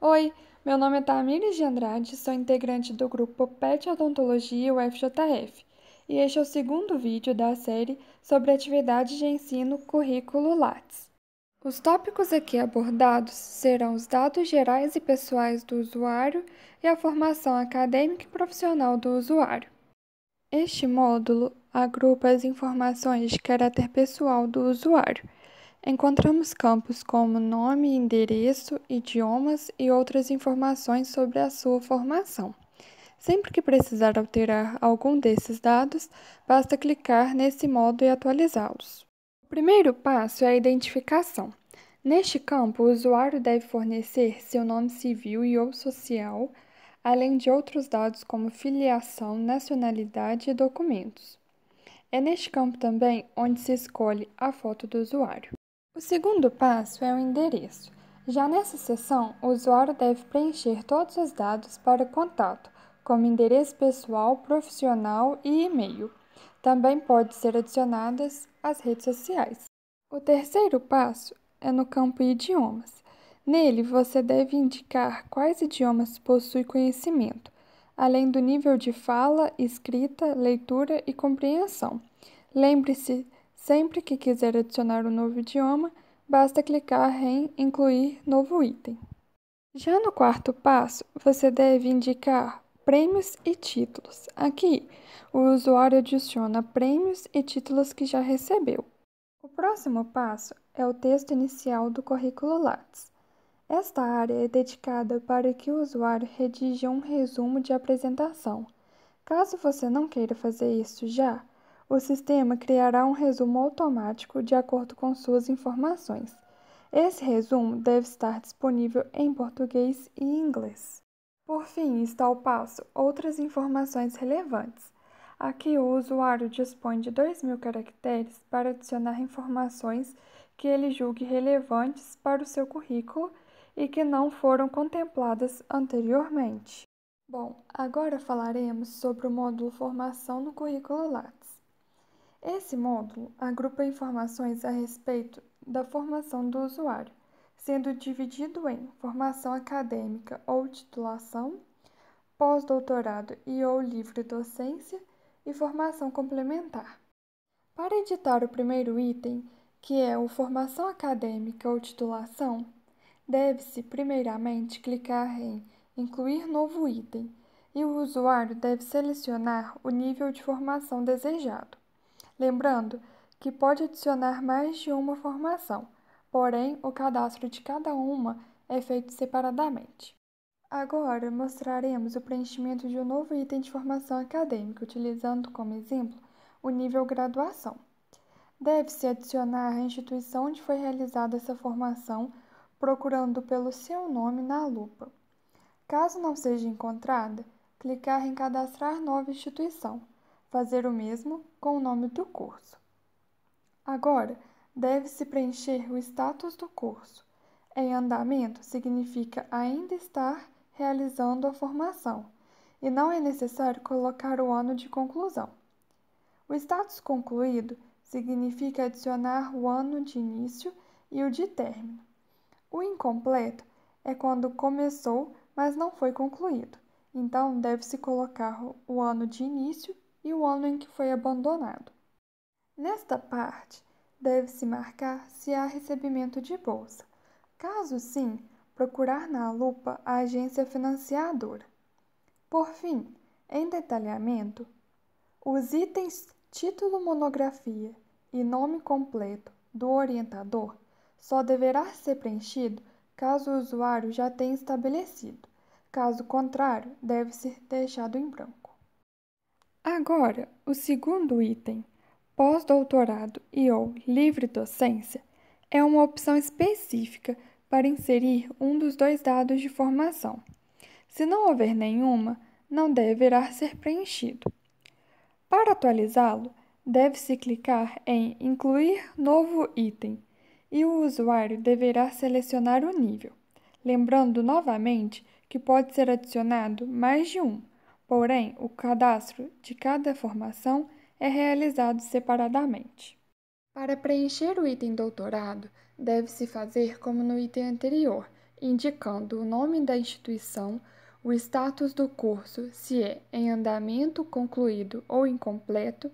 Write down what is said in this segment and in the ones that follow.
Oi, meu nome é Tamires de Andrade, sou integrante do grupo PET Odontologia UFJF e este é o segundo vídeo da série sobre atividades de ensino currículo LATS. Os tópicos aqui abordados serão os dados gerais e pessoais do usuário e a formação acadêmica e profissional do usuário. Este módulo agrupa as informações de caráter pessoal do usuário, Encontramos campos como nome, endereço, idiomas e outras informações sobre a sua formação. Sempre que precisar alterar algum desses dados, basta clicar nesse modo e atualizá-los. O primeiro passo é a identificação. Neste campo, o usuário deve fornecer seu nome civil e ou social, além de outros dados como filiação, nacionalidade e documentos. É neste campo também onde se escolhe a foto do usuário. O segundo passo é o endereço. Já nessa seção, o usuário deve preencher todos os dados para contato, como endereço pessoal, profissional e e-mail. Também pode ser adicionadas as redes sociais. O terceiro passo é no campo idiomas. Nele, você deve indicar quais idiomas possui conhecimento, além do nível de fala, escrita, leitura e compreensão. Lembre-se Sempre que quiser adicionar um novo idioma, basta clicar em Incluir novo item. Já no quarto passo, você deve indicar prêmios e títulos. Aqui, o usuário adiciona prêmios e títulos que já recebeu. O próximo passo é o texto inicial do currículo Lattes. Esta área é dedicada para que o usuário redija um resumo de apresentação. Caso você não queira fazer isso já, o sistema criará um resumo automático de acordo com suas informações. Esse resumo deve estar disponível em português e inglês. Por fim, está o passo Outras informações relevantes. Aqui o usuário dispõe de 2.000 caracteres para adicionar informações que ele julgue relevantes para o seu currículo e que não foram contempladas anteriormente. Bom, agora falaremos sobre o módulo Formação no Currículo Lattes. Esse módulo agrupa informações a respeito da formação do usuário, sendo dividido em formação acadêmica ou titulação, pós-doutorado e ou livre docência e formação complementar. Para editar o primeiro item, que é o formação acadêmica ou titulação, deve-se primeiramente clicar em incluir novo item e o usuário deve selecionar o nível de formação desejado. Lembrando que pode adicionar mais de uma formação, porém o cadastro de cada uma é feito separadamente. Agora mostraremos o preenchimento de um novo item de formação acadêmica, utilizando como exemplo o nível graduação. Deve-se adicionar a instituição onde foi realizada essa formação, procurando pelo seu nome na lupa. Caso não seja encontrada, clicar em Cadastrar nova instituição fazer o mesmo com o nome do curso. Agora, deve-se preencher o status do curso. Em andamento significa ainda estar realizando a formação e não é necessário colocar o ano de conclusão. O status concluído significa adicionar o ano de início e o de término. O incompleto é quando começou, mas não foi concluído, então deve-se colocar o ano de início e o ano em que foi abandonado. Nesta parte, deve-se marcar se há recebimento de bolsa. Caso sim, procurar na lupa a agência financiadora. Por fim, em detalhamento, os itens título monografia e nome completo do orientador só deverá ser preenchido caso o usuário já tenha estabelecido. Caso contrário, deve ser deixado em branco. Agora, o segundo item, pós-doutorado e ou livre docência, é uma opção específica para inserir um dos dois dados de formação. Se não houver nenhuma, não deverá ser preenchido. Para atualizá-lo, deve-se clicar em Incluir novo item e o usuário deverá selecionar o nível, lembrando novamente que pode ser adicionado mais de um porém, o cadastro de cada formação é realizado separadamente. Para preencher o item doutorado, deve-se fazer como no item anterior, indicando o nome da instituição, o status do curso, se é em andamento, concluído ou incompleto,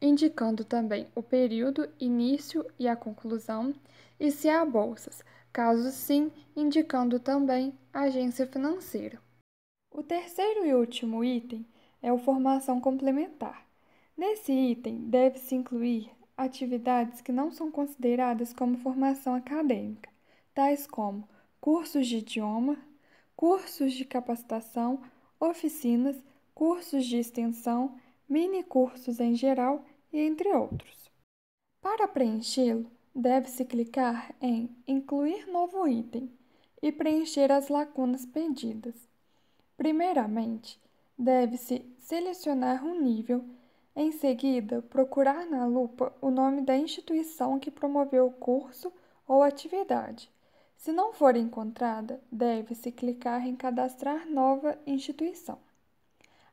indicando também o período, início e a conclusão, e se há bolsas, caso sim, indicando também a agência financeira. O terceiro e último item é o formação complementar. Nesse item, deve-se incluir atividades que não são consideradas como formação acadêmica, tais como cursos de idioma, cursos de capacitação, oficinas, cursos de extensão, mini cursos em geral e entre outros. Para preenchê-lo, deve-se clicar em Incluir novo item e preencher as lacunas pedidas. Primeiramente, deve-se selecionar um nível, em seguida, procurar na lupa o nome da instituição que promoveu o curso ou atividade. Se não for encontrada, deve-se clicar em cadastrar nova instituição.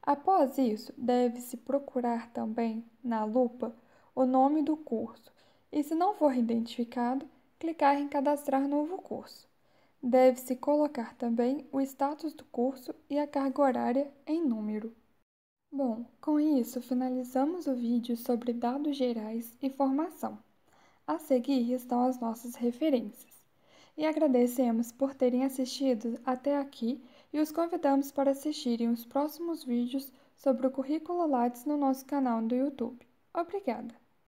Após isso, deve-se procurar também na lupa o nome do curso e, se não for identificado, clicar em cadastrar novo curso. Deve-se colocar também o status do curso e a carga horária em número. Bom, com isso finalizamos o vídeo sobre dados gerais e formação. A seguir estão as nossas referências. E agradecemos por terem assistido até aqui e os convidamos para assistirem os próximos vídeos sobre o currículo Lattes no nosso canal do YouTube. Obrigada!